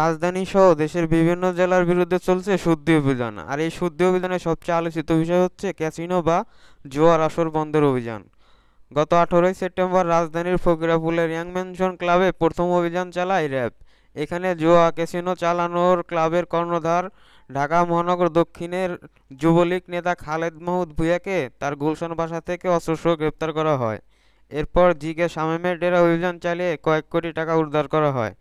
রাজধানী সহ দেশের বিভিন্ন জেলার বিরুদ্ধে চলছে শুদ্ধি অভিযান আর এই শুদ্ধি অভিযানের সবচেয়ে আলোচিত বিষয় হচ্ছে ক্যাসিনো বা জোয়ার আসর বন্ধের অভিযান গত আঠারোই সেপ্টেম্বর রাজধানীর ফকিরাপুলের ইয়াং ম্যানশন ক্লাবে প্রথম অভিযান চালায় র্যাব এখানে জোয়া ক্যাসিনো চালানোর ক্লাবের কর্ণধার ঢাকা মহানগর দক্ষিণের যুবলীগ নেতা খালেদ মাহমুদ ভুইয়াকে তার গুলশান বাসা থেকে অস্ত্রসহ গ্রেপ্তার করা হয় এরপর জিকে শামীমের ডেরা অভিযান চালিয়ে কয়েক কোটি টাকা উদ্ধার করা হয়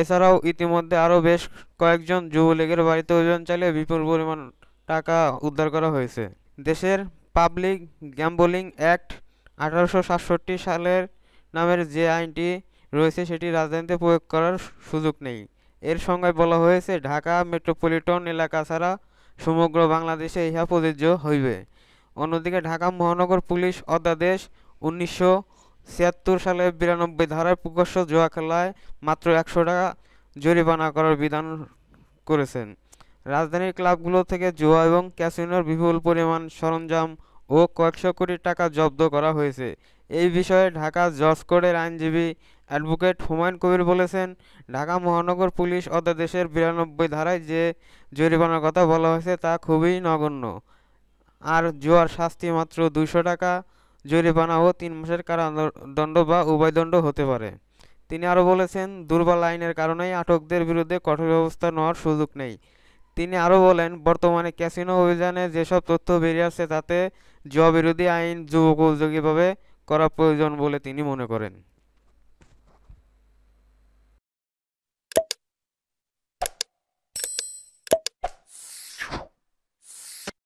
এছাড়াও ইতিমধ্যে আরও বেশ কয়েকজন যুবলীগের বাড়িতে অভিযান চালিয়ে বিপুল পরিমাণ টাকা উদ্ধার করা হয়েছে দেশের পাবলিক গ্যাম্বলিং অ্যাক্ট আঠারোশো সালের নামের যে আইনটি রয়েছে সেটি রাজধানীতে প্রয়োগ করার সুযোগ নেই এর সঙ্গে বলা হয়েছে ঢাকা মেট্রোপলিটন এলাকা ছাড়া সমগ্র বাংলাদেশে ইহা প্রযোজ্য হইবে অন্যদিকে ঢাকা মহানগর পুলিশ অধ্যাদেশ উনিশশো ছিয়াত্তর সালে বিরানব্বই ধারায় প্রকাশ্য জুয়া খেলায় মাত্র একশো টাকা জরিমানা করার বিধান করেছেন রাজধানীর ক্লাবগুলো থেকে জুয়া এবং ক্যাসিনোর বিপুল পরিমাণ সরঞ্জাম ও কয়েকশো কোটি টাকা জব্দ করা হয়েছে এই বিষয়ে ঢাকা জজ কোর্টের আইনজীবী অ্যাডভোকেট হুমায়ুন কবির বলেছেন ঢাকা মহানগর পুলিশ অধ্যাদেশের বিরানব্বই ধারায় যে জরিমানার কথা বলা হয়েছে তা খুবই নগণ্য আর জুয়ার শাস্তি মাত্র দুশো টাকা জরিমানা ও তিন মাসের কারাদণ্ড বা উভয় দণ্ড হতে পারে তিনি আরও বলেছেন দুর্বল আইনের কারণেই আটকদের বিরুদ্ধে কঠোর ব্যবস্থা নেওয়ার সুযোগ নেই তিনি আরও বলেন বর্তমানে ক্যাসিনো অভিযানে যেসব তথ্য বেরিয়ে আসছে তাতে জবিরোধী আইন যুবক উদ্যোগীভাবে করা প্রয়োজন বলে তিনি মনে করেন